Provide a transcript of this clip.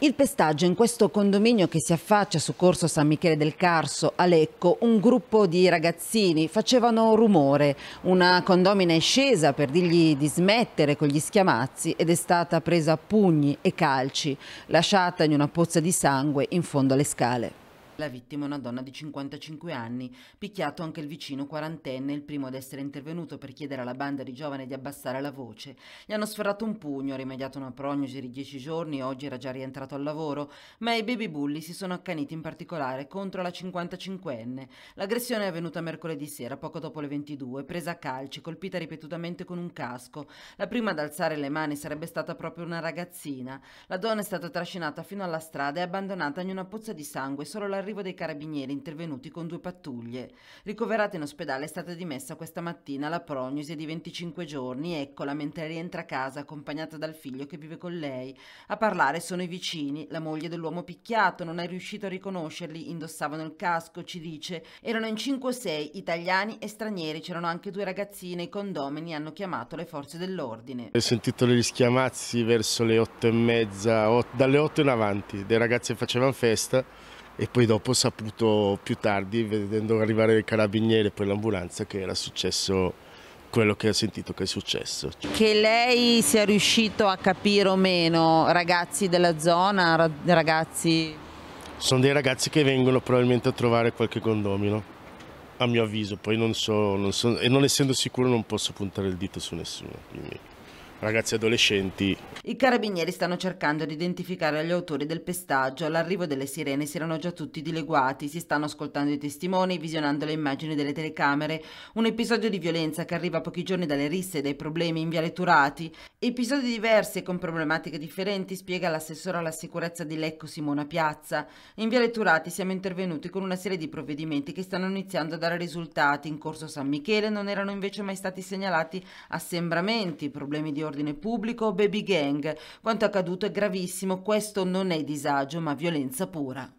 Il pestaggio in questo condominio che si affaccia su Corso San Michele del Carso a Lecco, un gruppo di ragazzini facevano rumore. Una condomina è scesa per dirgli di smettere con gli schiamazzi ed è stata presa a pugni e calci, lasciata in una pozza di sangue in fondo alle scale. La vittima è una donna di 55 anni, picchiato anche il vicino quarantenne, il primo ad essere intervenuto per chiedere alla banda di giovani di abbassare la voce. Gli hanno sferrato un pugno, rimediato una prognosi di 10 giorni, oggi era già rientrato al lavoro, ma i baby bulli si sono accaniti in particolare contro la 55enne. L'aggressione è avvenuta mercoledì sera, poco dopo le 22, presa a calci, colpita ripetutamente con un casco. La prima ad alzare le mani sarebbe stata proprio una ragazzina. La donna è stata trascinata fino alla strada e abbandonata in una pozza di sangue, solo la l'arrivo dei carabinieri intervenuti con due pattuglie. Ricoverata in ospedale è stata dimessa questa mattina la prognosi è di 25 giorni, eccola mentre rientra a casa accompagnata dal figlio che vive con lei. A parlare sono i vicini, la moglie dell'uomo picchiato, non è riuscito a riconoscerli, indossavano il casco, ci dice, erano in 5 o 6 italiani e stranieri, c'erano anche due ragazzine, i condomini hanno chiamato le forze dell'ordine. Ho sentito degli schiamazzi verso le 8 e mezza, dalle 8 in avanti, dei ragazzi facevano festa e poi dopo ho saputo più tardi, vedendo arrivare il carabiniere e poi l'ambulanza, che era successo quello che ha sentito che è successo. Che lei sia riuscito a capire o meno ragazzi della zona, ragazzi... Sono dei ragazzi che vengono probabilmente a trovare qualche condomino, a mio avviso, poi non so, non so e non essendo sicuro non posso puntare il dito su nessuno. Quindi ragazzi adolescenti. I carabinieri stanno cercando di identificare gli autori del pestaggio. All'arrivo delle sirene si erano già tutti dileguati, si stanno ascoltando i testimoni, visionando le immagini delle telecamere. Un episodio di violenza che arriva pochi giorni dalle risse e dai problemi in Viale Turati. Episodi diversi e con problematiche differenti, spiega l'assessore alla sicurezza di Lecco Simona Piazza. In Viale Turati siamo intervenuti con una serie di provvedimenti che stanno iniziando a dare risultati. In corso San Michele non erano invece mai stati segnalati assembramenti, problemi di ordine pubblico, baby gang. Quanto accaduto è gravissimo, questo non è disagio ma violenza pura.